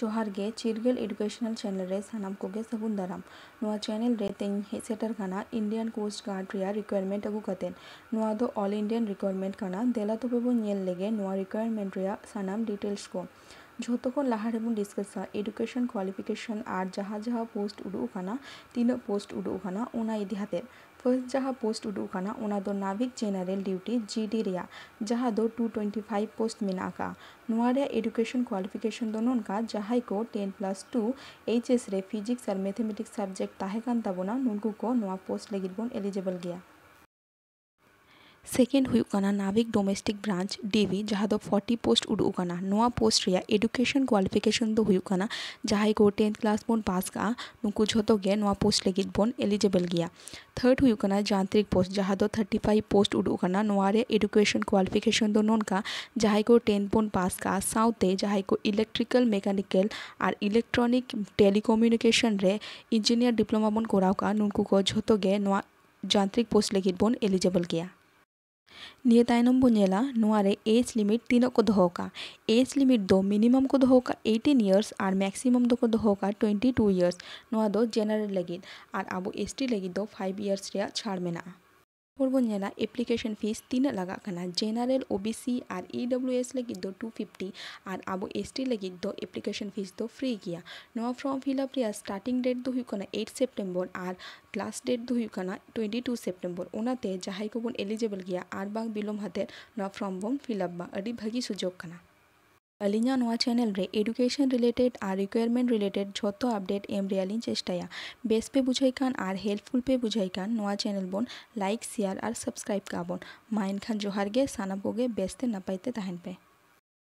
ᱡᱚᱦᱟᱨ ᱜᱮ ᱪᱤᱨᱜᱟᱹᱞ ᱮᱰᱩᱠᱮᱥᱚᱱᱟᱞ ᱪᱮᱱᱮᱞ ᱨᱮ ᱥᱟᱱᱟᱢ ᱠᱚᱜᱮ ᱥᱟᱹᱜᱩᱱ ᱫᱟᱨᱟᱢ ᱱᱚᱣᱟ ᱪᱮᱱᱮᱞ ᱨᱮ ᱛᱮᱧ ᱦᱮᱡ ᱥᱮᱴᱮᱨ ᱠᱟᱱᱟ ᱤᱱᱰᱤᱭᱟᱱ ᱠᱳᱥᱴ ᱜᱟᱨᱰ ᱨᱮᱭᱟᱜ ᱨᱤᱠᱚᱭᱟᱨᱢᱮᱱᱴ ᱟᱹᱜᱩ ᱠᱟᱛᱮᱫ ᱱᱚᱣᱟ ᱫᱚ ᱚᱞ ᱤᱱᱰᱤᱭᱟᱱ ᱨᱤᱠᱚᱭᱟᱨᱢᱮᱱᱴ ᱠᱟᱱᱟ ᱫᱮᱞᱟ ᱛᱚᱵᱮ ᱵᱚᱱ ᱧᱮᱞ ᱞᱮᱜᱮ ᱱᱚᱣᱟ ᱨᱤᱠᱚᱭᱟᱨᱢᱮᱱᱴ ᱨᱮᱭᱟᱜ ᱥᱟᱱᱟᱢ ᱰᱤᱴᱮᱞᱥ ᱠᱚ ᱡᱷᱚᱛᱚᱠᱷᱚᱱ ᱞᱟᱦᱟ ᱨᱮᱵᱚᱱ ᱰᱤᱥᱠᱟᱥᱟ ᱮᱰᱩᱠᱮᱥᱚᱱ ᱠᱳᱣᱟᱞᱤᱯᱷᱤᱠᱮᱥᱚᱱ ᱟᱨ ᱡᱟᱦᱟᱸ ᱡᱟᱦᱟᱸ ᱯᱳᱥᱴ ᱩᱰᱩᱠ ᱟᱠᱟᱱᱟ ᱛᱤᱱᱟᱹᱜ ᱯᱳᱥᱴ ᱩᱰᱩᱠ ᱟᱠᱟᱱᱟ ᱚᱱᱟ ᱤᱫᱤ ᱠᱟᱛᱮᱫ ᱯᱷᱟᱥᱴ ᱡᱟᱦᱟᱸ ᱯᱳᱥᱴ ᱩᱰᱩᱠ ᱟᱠᱟᱱᱟ ᱚᱱᱟ ᱫᱚ ᱱᱟᱵᱷᱤᱠ ᱡᱮᱱᱟᱨᱮᱞ ᱰᱤᱣᱴᱤ ᱡᱤᱰᱤ ᱨᱮᱭᱟᱜ ᱡᱟᱦᱟᱸ ᱫᱚ ᱴᱩ ᱴᱩᱭᱮᱱᱴᱤ ᱯᱷᱟᱭᱤᱵᱽ ᱯᱳᱥᱴ ᱢᱮᱱᱟᱜ ᱟᱠᱟᱫᱼᱟ ᱱᱚᱣᱟ ᱨᱮᱭᱟᱜ ᱮᱰᱩᱠᱮᱥᱚᱱ ᱠᱳᱣᱟᱞᱤᱯᱷᱤᱠᱮᱥᱚᱱ ᱫᱚ ᱱᱚᱝᱠᱟ ᱡᱟᱦᱟᱸᱭ ᱠᱚ ten plus two H S ᱨᱮ ᱯᱷᱤᱡᱤᱠᱥ ᱟᱨ ᱢᱮᱛᱷᱮᱢᱮᱴᱤᱠᱥ ᱥᱟᱵᱡᱮᱠᱴ ᱛᱟᱦᱮᱸ ᱠᱟᱱ ᱛᱟᱵᱚᱱᱟ ᱱᱩᱠᱩ ᱠᱚ ᱱᱚᱣᱟ ᱯᱳᱥᱴ ᱞᱟᱹᱜᱤᱫ ᱵᱚᱱ ᱮᱞᱤᱡᱤᱵᱮᱞ ᱜᱮᱭᱟ ᱥᱮᱠᱮᱱᱰ ᱦᱩᱭᱩᱜ ᱠᱟᱱᱟ ᱱᱟᱵᱤᱠ ᱰᱳᱢᱮᱥᱴᱤᱠ ᱵᱨᱟᱱᱪ ᱰᱤᱵᱤ ᱡᱟᱦᱟᱸ ᱫᱚ ᱯᱷᱚᱨᱴᱤ ᱯᱳᱥᱴ ᱩᱰᱩᱠ ᱟᱠᱟᱱᱟ ᱱᱚᱣᱟ ᱯᱳᱥᱴ ᱨᱮᱭᱟᱜ ᱮᱰᱩᱠᱮᱥᱚᱱ ᱠᱳᱣᱟᱞᱤᱯᱷᱤᱠᱮᱥᱚᱱ ᱫᱚ ᱦᱩᱭᱩᱜ ᱠᱟᱱᱟ ᱡᱟᱦᱟᱸᱭ ᱠᱚ ᱴᱮᱱᱛᱷ ᱠᱞᱟᱥ ᱵᱚᱱ ᱯᱟᱥ ᱠᱟᱜᱼᱟ ᱱᱩᱠᱩ ᱡᱷᱚᱛᱚ ᱜᱮ ᱱᱚᱣᱟ ᱯᱳᱥᱴ ᱞᱟᱹᱜᱤᱫ ᱵᱚᱱ ᱮᱞᱤᱡᱤᱵᱮᱞ ᱜᱮᱭᱟ ᱛᱷᱟᱨᱰ ᱦᱩᱭᱩᱜ ᱠᱟᱱᱟ ᱡᱟᱱᱛᱨᱤᱠ ᱯᱳᱥᱴ ᱡᱟᱦᱟᱸ ᱫᱚ ᱛᱷᱟᱨᱴᱤ ᱯᱷᱟᱭᱤᱵ ᱯᱳᱥᱴ ᱩᱰᱩᱠ ᱟᱠᱟᱱᱟ ᱱᱚᱣᱟ ᱨᱮ ᱮᱰᱩᱠᱮᱥᱚᱱ ᱠᱳᱣᱟᱞᱤᱯᱷᱤᱠᱮᱥᱚᱱ ᱫᱚ ᱱᱚᱝᱠᱟ ᱡᱟᱦᱟᱸᱭ ᱠᱚ ᱴᱮᱱᱛᱷ ᱵᱚᱱ ᱯᱟᱥ ᱠᱟᱜᱼᱟ ᱥᱟᱶᱛᱮ ᱡᱟᱦᱟᱸᱭ ᱠᱚ ᱤᱞᱮᱠᱴᱨᱤᱠᱮᱞ ᱢᱮᱠᱟᱱᱤᱠᱮᱞ ᱟᱨ ᱤᱞᱮᱠᱴᱨᱚᱱᱤᱠ ᱴᱮᱞᱤᱠᱚᱢᱤউᱱᱤᱠᱮᱥᱚᱱ ᱨᱮ ᱤᱧᱡᱤᱱᱤᱭᱟᱨ ᱰᱤᱯᱞᱳᱢᱟ ᱵᱚᱱ ᱠᱚᱨᱟᱣ ᱠᱟᱜᱼᱟ ᱱᱩᱠᱩ ᱠᱚ ᱡᱷᱚᱛᱚ ᱜᱮ ᱱᱚᱣᱟ ᱡᱟᱱᱛᱨᱤᱠ ᱯᱳᱥᱴ ᱞᱟᱹᱜᱤᱫ ᱵᱚᱱ ᱮᱞᱤᱡᱤᱵᱮᱞ ᱜᱮᱭᱟ ᱱᱤᱭᱟᱹ ᱛᱟᱭᱱᱚᱢ ᱵᱚᱱ ᱧᱮᱞᱟ ᱱᱚᱣᱟ ᱨᱮ ᱮᱡᱽ ᱞᱤᱢᱤᱴ ᱛᱤᱱᱟᱹᱜ ᱠᱚ ᱫᱚᱦᱚ ᱠᱟᱜᱼᱟ ᱮᱡᱽ ᱞᱤᱢᱤᱴ ᱫᱚ ᱢᱤᱱᱤᱢᱟᱢ ᱠᱚ ᱫᱚᱦᱚ ᱠᱟᱜᱼᱟ ᱮᱭᱤᱴᱤᱱ ᱤᱭᱟᱨᱥ ᱟᱨ ᱢᱮᱠᱥᱤᱢᱟᱢ ᱫᱚᱠᱚ ᱫᱚᱦᱚ ᱠᱟᱜᱼᱟ ᱴᱩᱭᱮᱱᱴᱤ ᱴᱩ ᱤᱭᱟᱨᱥ ᱱᱚᱣᱟ ᱫᱚ ᱡᱮᱱᱟᱨᱮᱞ ᱞᱟᱹᱜᱤᱫ ᱟᱨ ᱟᱵᱚ ᱮᱥ ᱴᱤ ᱞᱟᱹᱜᱤᱫ ᱫᱚ ᱯᱷᱟᱭᱤᱵᱷ ᱤᱭᱟᱨᱥ ᱨᱮᱭᱟᱜ ᱪᱷᱟᱲ ᱢᱮᱱᱟᱜᱼᱟ করব না অ্যাপ্লিকেশন ফিস তিন লাগাক না জেনারেল ओबीसी আর ইডব্লিউএস লাগিতো 250 আর আবু এসটি লাগিতো অ্যাপ্লিকেশন ফিস তো ফ্রি গিয়া নাও ফ্রম ফিল আপ আর স্টার্টিং ডেট তো হুকনা 8 সেপ্টেম্বর আর ক্লাস ডেট তো হুকনা 22 সেপ্টেম্বর ওনাতে জহাই কোবন এলিজেবল গিয়া আর বাকি বিলম হাতে নাও ফ্রম বম ফিল আপবা আদি ভাগি সুযোগকনা ᱟᱹᱞᱤᱧᱟᱜ ᱱᱚᱣᱟ ᱪᱮᱱᱮᱞ ᱨᱮ ᱮᱰᱩᱠᱮᱥᱚᱱ ᱨᱤᱞᱮᱴᱮᱰ ᱟᱨ ᱨᱤᱠᱩᱭᱟᱨᱢᱮᱱᱴ ᱨᱤᱞᱮᱴᱮᱰ ᱡᱷᱚᱛᱚ ᱟᱯᱰᱮᱴ ᱮᱢ ᱨᱮᱭᱟᱜ ᱞᱤᱧ ᱪᱮᱥᱴᱟᱭᱟ ᱵᱮᱥ ᱯᱮ ᱵᱩᱡᱷᱟᱹᱣ ᱠᱷᱟᱱ ᱟᱨ ᱦᱮᱞᱯᱯᱷᱩᱞ ᱯᱮ ᱵᱩᱡᱷᱟᱹᱣ ᱠᱷᱟᱱ ᱱᱚᱣᱟ ᱪᱮᱱᱮᱞ ᱵᱚᱱ ᱞᱟᱭᱤᱠ ᱥᱮᱭᱟᱨ ᱟᱨ ᱥᱟᱵᱥᱠᱨᱟᱭᱤᱵ ᱠᱟᱜᱼᱟ ᱵᱚᱱ ᱢᱟ ᱮᱱᱠᱷᱟᱱ ᱡᱚᱦᱟᱨ ᱜᱮ ᱥᱟᱱᱟᱢ ᱠᱚᱜᱮ ᱵᱮᱥᱛᱮ ᱱᱟᱯᱟᱭᱛᱮ ᱛᱟᱦᱮᱱ ᱯᱮ